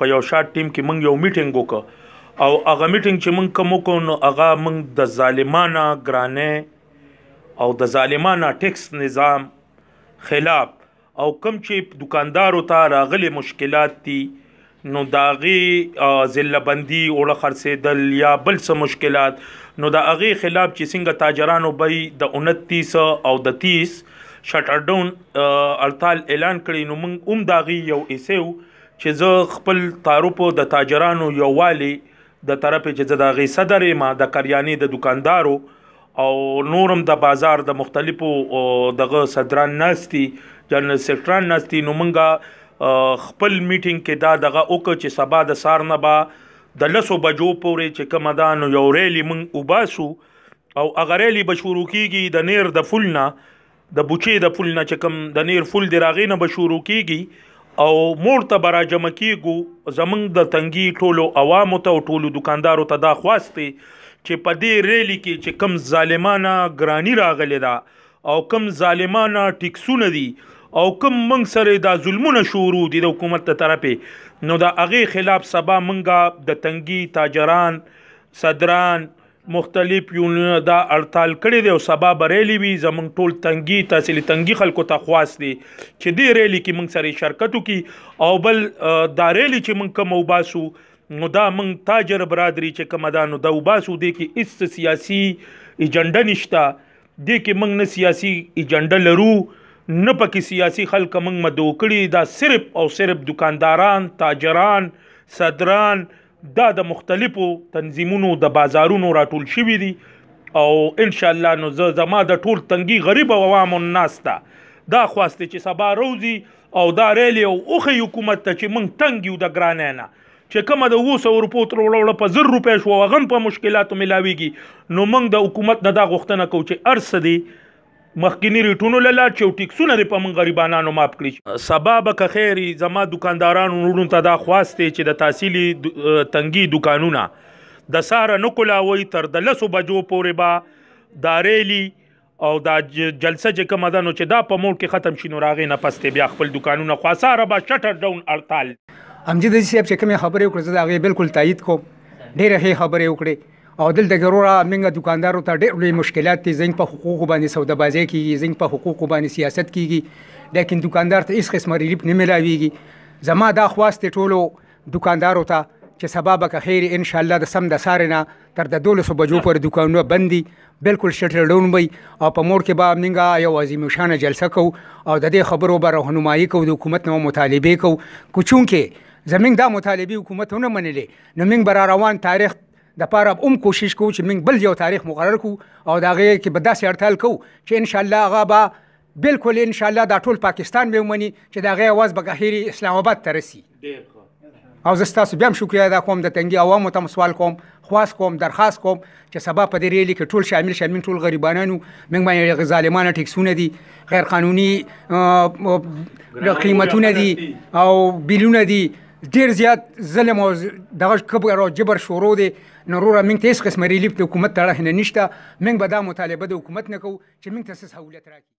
په یو شارټ ټیم کې مونږ یو میټینګ وکړ او هغه میټینګ چې مونږ کوم وکړ نو هغه مونږ د ظالمانه ګرانه او د ظالمانه ټیکس نظام خلاف او کم چې دکاندارو ته راغلي مشکلات دي نو داغي ذله بندي اوړه خرڅېدل یا بل څه مشکلات نو د اغي خلاف چې څنګه تاجرانو بي د 29 او د 30 شټر ډاون اړتال اعلان کړي نو موږ هم داغي یو ایسو چې زه خپل تعارف د تاجرانو یووالي د طرف چې زه د غي صدرې ما د کریانی د دکاندارو او نورم د بازار د مختلفو دغه صدران ناشتي جنرال سیکټران ناشتي نو مونږه خپل میټینګ کې دا دغه اوکه چې سبا د سار نه با د لسو بجو پورې چې کمدان یو ریلی مونږ وباسو او اگر ریلی بشورو کیږي د نیر د فلنا د بوچي د فلنا چې کم د نیر فل دی راغې نه بشورو کیږي او مور ته برا جمع کیګو زمنګ د تنګي ټولو عوامو ته ټولو دکاندارو ته دا خواسته چې په دې ریلی کې چې کم ظالمانه ګرانی راغلی دا او کم ظالمانه ټیکسونه دي او کم منګ سره دا ظلمونه شروع دي د حکومت ته طرفه نو دا هغه خلاف سبا منګه د تنګي تاجران صدران مختلف یونونه دا اړتال کړي دي او سبا بریلی وی زمونږ ټول تنګي تحصیل تنګي خلکو ته خواص دي چې دی ریلی کې مونږ سره شرکت وکي او بل دا ریلی چې مونږ کوم وباسو نو دا مونږ تاجر برادری چې کوم دا نو دا وباسو دي کې اس سیاسي ایجنډا نشتا دي کې مونږ نه سیاسي ایجنډا لرو نه پکې سیاسي خلک مونږ مدو کړي دا صرف او صرف دکانداران تاجران صدران دا د مختلفو تنظیمونو د بازارونو راټول شوی دي او ان شاء الله نو زما د ټول تنګي غریب او عوام الناس ته دا خواسته چې سبا روزي او دا ریلی او اوخه حکومت ته چې مونږ تنګ یو د ګرانینا چې کومه د 200 روپو تر وړوړه په 1000 روپې شو غن په مشکلاتو ملاويږي نو مونږ د حکومت نه دا غوښتنه کوو چې ارسدي مخکینی ریټونو لاله چې ټیکسونه د پمن غریبانو ماپ کړی سبب که خیر زما دکاندارانو نورو ته دا خواسته چې د تحصیلي تنګي دکانونه د ساره نکولا وای تر د لسو بجو پورې با داریلی او دا جلسه چې کومه ده نو چې دا په موړ کې ختم شینو راغې نه پسته بیا خپل دکانونه خواساره با شټر ډاون اړتال امجد صاحب چې کومه خبره وکړه زه دا غي بالکل تایید کوم ډیره ښه خبره وکړه او دلته ضروره موږ دکاندارو ته ډېر لوی مشکلات دي زنګ په حقوقو باندې سودابازي کیږي زنګ په حقوقو باندې سیاست کیږي لیکن دکاندار ته هیڅ قسم ریلیف نه ملاويږي زما دا خواسته ټولو دکاندارو ته چې سبا به خیر ان شاء الله د سم د سارې نه تر د 12 بجو پر دکانونه بندي بالکل شټر ډاون وي او په مور کې به موږ یو عظیم شانه جلسه کو او د دې خبرو به راهنمایي کو د حکومت نو مطالبه کو کوچون کې زمنګ دا مطالبه حکومت نه منلې نو موږ بر روان تاریخ د پاره هم کوشش کوو چې موږ بل یو تاریخ مقرر کو او دا غي کې به داسې اړتل کو چې ان شاء الله هغه به بالکل ان شاء الله دا ټول پاکستان به ومني چې دا غي आवाज به قاهری اسلام آباد ته رسی او زه ستاسو بیا هم شکریا ادا کوم د تنګي عوامو ته سوال کوم خواس کوم درخواست کوم چې سبا په دې ریلی کې ټول شامل شامل ټول غریبانانو موږ باندې ظالمانه ټیکسونه دي غیر قانوني قیمتونه دي او بیلونه دي ډیر زیات ظلم او دغه کبر او جبر شروع دي نورور موږ ته هیڅ قسم ریلیف د حکومت تړه نه نشته موږ به دا مطالبه د حکومت نه کوو چې موږ ته څه سہولت راکړي